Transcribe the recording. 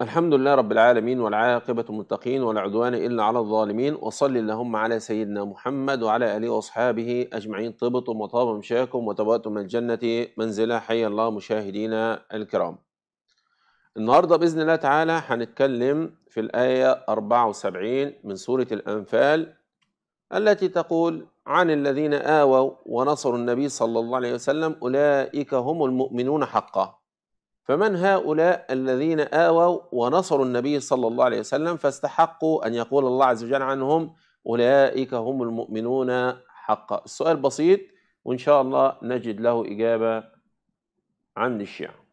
الحمد لله رب العالمين والعاقبة المتقين ولا عدوان إلا على الظالمين وصل اللهم على سيدنا محمد وعلى آله وأصحابه أجمعين طبتم وطاب مشاكم وتبأتم من الجنة منزلا حي الله مشاهدينا الكرام النهاردة بإذن الله تعالى هنتكلم في الآية 74 من سورة الأنفال التي تقول عن الذين آووا ونصروا النبي صلى الله عليه وسلم أولئك هم المؤمنون حقا فمن هؤلاء الذين آووا ونصروا النبي صلى الله عليه وسلم فاستحقوا أن يقول الله عز وجل عنهم أولئك هم المؤمنون حقا السؤال بسيط وإن شاء الله نجد له إجابة عند الشيعة